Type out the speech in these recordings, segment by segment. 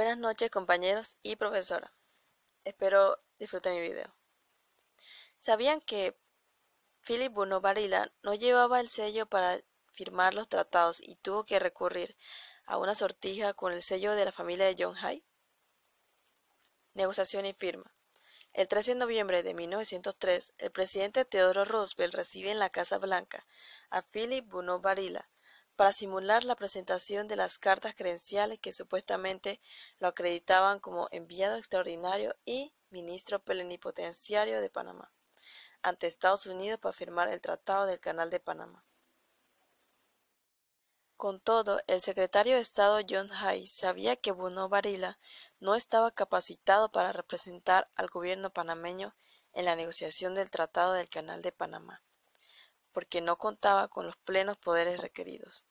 Buenas noches compañeros y profesora. Espero disfruten mi video. ¿Sabían que Philip Bruno no llevaba el sello para firmar los tratados y tuvo que recurrir a una sortija con el sello de la familia de John Hay? Negociación y firma. El 13 de noviembre de 1903, el presidente Teodoro Roosevelt recibe en la Casa Blanca a Philip Bruno para simular la presentación de las cartas credenciales que supuestamente lo acreditaban como enviado extraordinario y ministro plenipotenciario de Panamá ante Estados Unidos para firmar el Tratado del Canal de Panamá. Con todo, el secretario de Estado John Hay sabía que Bruno Varila no estaba capacitado para representar al gobierno panameño en la negociación del Tratado del Canal de Panamá porque no contaba con los plenos poderes requeridos.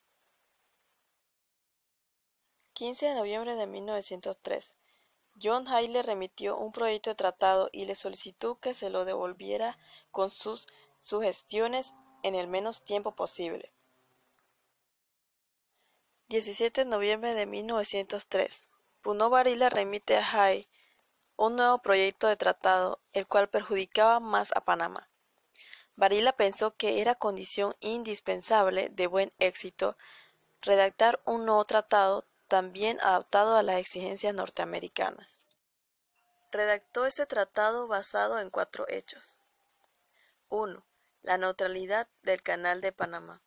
15 de noviembre de 1903. John Hay le remitió un proyecto de tratado y le solicitó que se lo devolviera con sus sugestiones en el menos tiempo posible. 17 de noviembre de 1903. Puno Varila remite a Hay un nuevo proyecto de tratado, el cual perjudicaba más a Panamá. Varila pensó que era condición indispensable de buen éxito redactar un nuevo tratado también adaptado a las exigencias norteamericanas. Redactó este tratado basado en cuatro hechos. 1. La neutralidad del Canal de Panamá.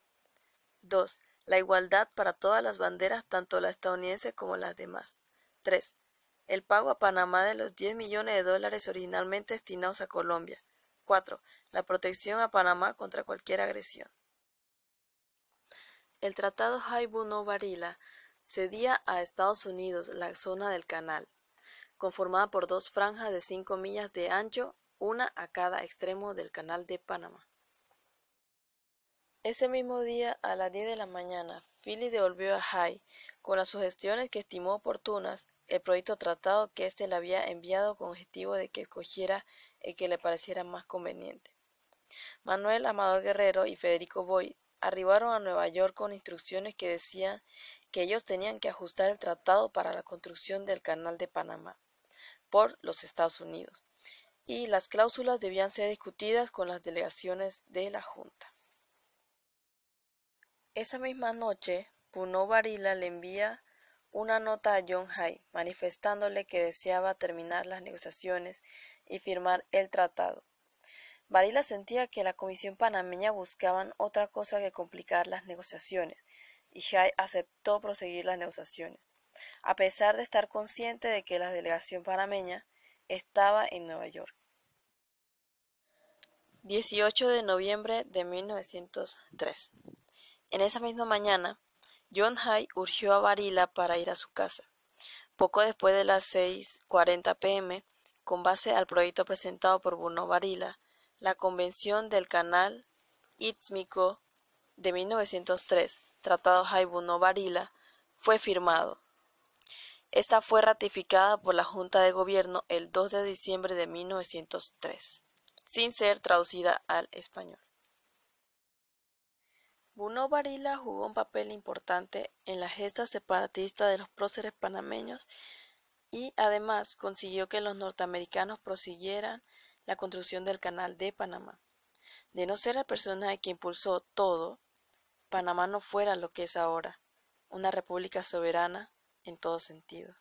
2. La igualdad para todas las banderas, tanto la estadounidense como las demás. 3. El pago a Panamá de los 10 millones de dólares originalmente destinados a Colombia, 4. La protección a Panamá contra cualquier agresión. El Tratado no varila cedía a Estados Unidos la zona del canal, conformada por dos franjas de cinco millas de ancho, una a cada extremo del canal de Panamá. Ese mismo día, a las 10 de la mañana, Philly devolvió a Jai con las sugestiones que estimó oportunas, el proyecto tratado que éste le había enviado con objetivo de que escogiera el que le pareciera más conveniente. Manuel Amador Guerrero y Federico Boyd arribaron a Nueva York con instrucciones que decían que ellos tenían que ajustar el tratado para la construcción del Canal de Panamá por los Estados Unidos y las cláusulas debían ser discutidas con las delegaciones de la Junta. Esa misma noche, Puno Varila le envía una nota a John Hay manifestándole que deseaba terminar las negociaciones y firmar el tratado. Varila sentía que la Comisión panameña buscaba otra cosa que complicar las negociaciones, y Hay aceptó proseguir las negociaciones, a pesar de estar consciente de que la delegación panameña estaba en Nueva York. 18 de noviembre de 1903. En esa misma mañana, John Hay urgió a Varila para ir a su casa. Poco después de las 6.40 pm, con base al proyecto presentado por Bruno Varila, la Convención del Canal Ítmico de 1903, Tratado Hay-Bruno Varila, fue firmado. Esta fue ratificada por la Junta de Gobierno el 2 de diciembre de 1903, sin ser traducida al español. Uno Varila jugó un papel importante en la gesta separatista de los próceres panameños y además consiguió que los norteamericanos prosiguieran la construcción del Canal de Panamá. De no ser el persona que impulsó todo, Panamá no fuera lo que es ahora, una república soberana en todo sentido.